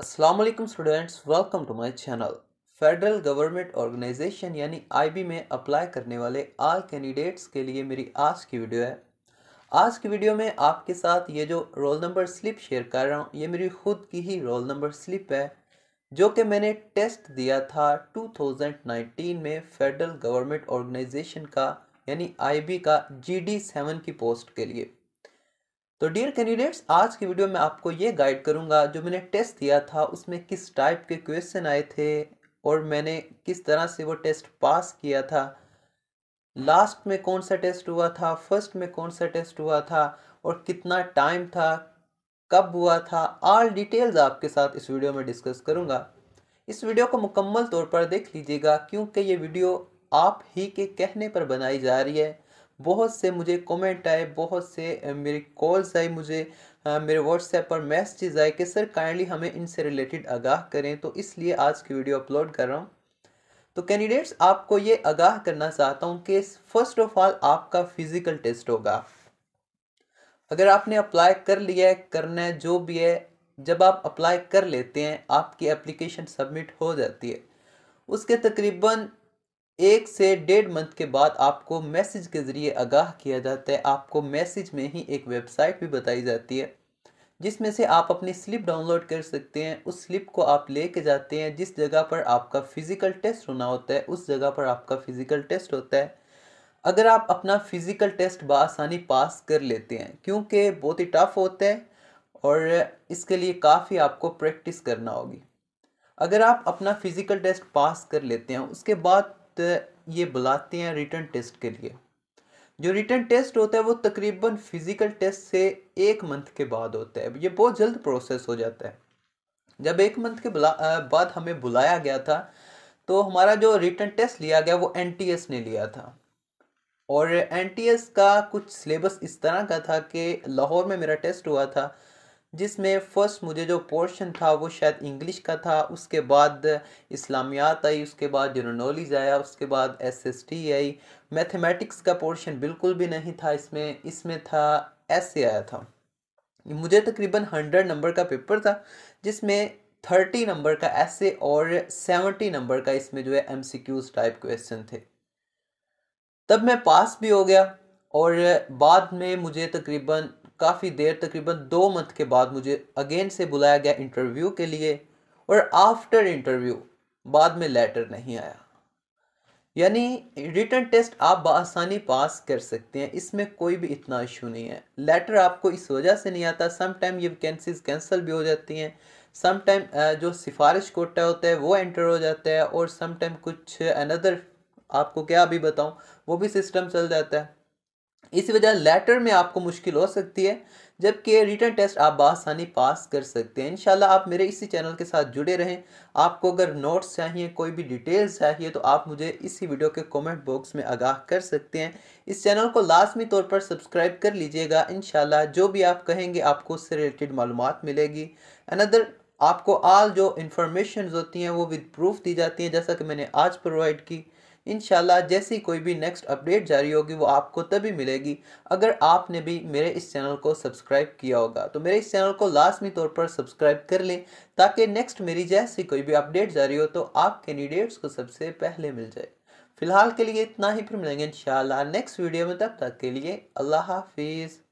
Aslam students welcome to my channel federal government organisation यानी IB में apply करने वाले आल कैंडिडेट्स के लिए मेरी आज की वीडियो है आज की वीडियो में आपके साथ ये जो रोल नंबर स्लिप शेयर कर रहा हूँ ये मेरी खुद की ही रोल नंबर स्लिप है जो कि मैंने टेस्ट दिया था 2019 में फेडरल गवर्नमेंट ऑर्गेनाइजेशन का यानी बी का जी डी सेवन की पोस्ट के लिए तो डियर कैंडिडेट्स आज की वीडियो में आपको ये गाइड करूंगा जो मैंने टेस्ट दिया था उसमें किस टाइप के क्वेश्चन आए थे और मैंने किस तरह से वो टेस्ट पास किया था लास्ट में कौन सा टेस्ट हुआ था फर्स्ट में कौन सा टेस्ट हुआ था और कितना टाइम था कब हुआ था ऑल डिटेल्स आपके साथ इस वीडियो में डिस्कस करूँगा इस वीडियो को मुकम्मल तौर पर देख लीजिएगा क्योंकि ये वीडियो आप ही के कहने पर बनाई जा रही है बहुत से मुझे कमेंट आए बहुत से मेरे कॉल्स आए मुझे मेरे व्हाट्सएप पर मैसेज आए कि सर काइंडली हमें इनसे रिलेटेड आगाह करें तो इसलिए आज की वीडियो अपलोड कर रहा हूँ तो कैंडिडेट्स आपको ये आगाह करना चाहता हूँ कि फर्स्ट ऑफ ऑल आपका फिज़िकल टेस्ट होगा अगर आपने अप्लाई कर लिया है करना है जो भी है जब आप अप्लाई कर लेते हैं आपकी एप्लीकेशन सबमिट हो जाती है उसके तकरीबन एक से डेढ़ मंथ के बाद आपको मैसेज के ज़रिए आगाह किया जाता है आपको मैसेज में ही एक वेबसाइट भी बताई जाती है जिसमें से आप अपनी स्लिप डाउनलोड कर सकते हैं उस स्लिप को आप ले कर जाते हैं जिस जगह पर आपका फ़िज़िकल टेस्ट होना होता है उस जगह पर आपका फ़िज़िकल टेस्ट होता है अगर आप अपना फ़िज़िकल टेस्ट बसानी पास कर लेते हैं क्योंकि बहुत ही टफ़ होता है और इसके लिए काफ़ी आपको प्रैक्टिस करना होगी अगर आप अपना फ़िज़िकल टेस्ट पास कर लेते हैं उसके बाद ये बुलाते हैं रिटर्न टेस्ट के लिए जो रिटर्न टेस्ट होता है वो तकरीबन फिज़िकल टेस्ट से एक मंथ के बाद होता है ये बहुत जल्द प्रोसेस हो जाता है जब एक मंथ के बाद हमें बुलाया गया था तो हमारा जो रिटर्न टेस्ट लिया गया वो एन ने लिया था और एन का कुछ सिलेबस इस तरह का था कि लाहौर में मेरा टेस्ट हुआ था जिसमें फ़र्स्ट मुझे जो पोर्शन था वो शायद इंग्लिश का था उसके बाद इस्लामियात आई उसके बाद नॉलेज आया उसके बाद एसएसटी आई मैथमेटिक्स का पोर्शन बिल्कुल भी नहीं था इसमें इसमें था ऐसे आया था मुझे तकरीबन हंड्रेड नंबर का पेपर था जिसमें थर्टी नंबर का ऐसे और सेवेंटी नंबर का इसमें जो है M C Qs type question थे तब मैं पास भी हो गया और बाद में मुझे तकरीबन काफ़ी देर तकरीबन दो मंथ के बाद मुझे अगेन से बुलाया गया इंटरव्यू के लिए और आफ्टर इंटरव्यू बाद में लेटर नहीं आया यानी रिटर्न टेस्ट आप बसानी पास कर सकते हैं इसमें कोई भी इतना इशू नहीं है लेटर आपको इस वजह से नहीं आता सम टाइम ये वैकेंसीज कैंसिल भी हो जाती हैं सम टाइम जो सिफारिश कोटा होता है वो एंटर हो जाता है और सम टाइम कुछ अनदर आपको क्या अभी बताऊँ वो भी सिस्टम चल जाता है इसी वजह लेटर में आपको मुश्किल हो सकती है जबकि रिटर्न टेस्ट आप बसानी पास कर सकते हैं इनशाला आप मेरे इसी चैनल के साथ जुड़े रहें आपको अगर नोट्स चाहिए कोई भी डिटेल्स चाहिए तो आप मुझे इसी वीडियो के कमेंट बॉक्स में आगाह कर सकते हैं इस चैनल को लाजमी तौर पर सब्सक्राइब कर लीजिएगा इन जो भी आप कहेंगे आपको उससे रिलेटेड मालूम मिलेगी अनदर आपको आल जो इंफॉर्मेशन होती हैं वो विद प्रूफ दी जाती हैं जैसा कि मैंने आज प्रोवाइड की इन जैसी कोई भी नेक्स्ट अपडेट जारी होगी वो आपको तभी मिलेगी अगर आपने भी मेरे इस चैनल को सब्सक्राइब किया होगा तो मेरे इस चैनल को लाजमी तौर पर सब्सक्राइब कर लें ताकि नेक्स्ट मेरी जैसी कोई भी अपडेट जारी हो तो आप कैंडिडेट्स को सबसे पहले मिल जाए फिलहाल के लिए इतना ही फिर मिलेंगे इन नेक्स्ट वीडियो में तब तक के लिए अल्लाह हाफिज़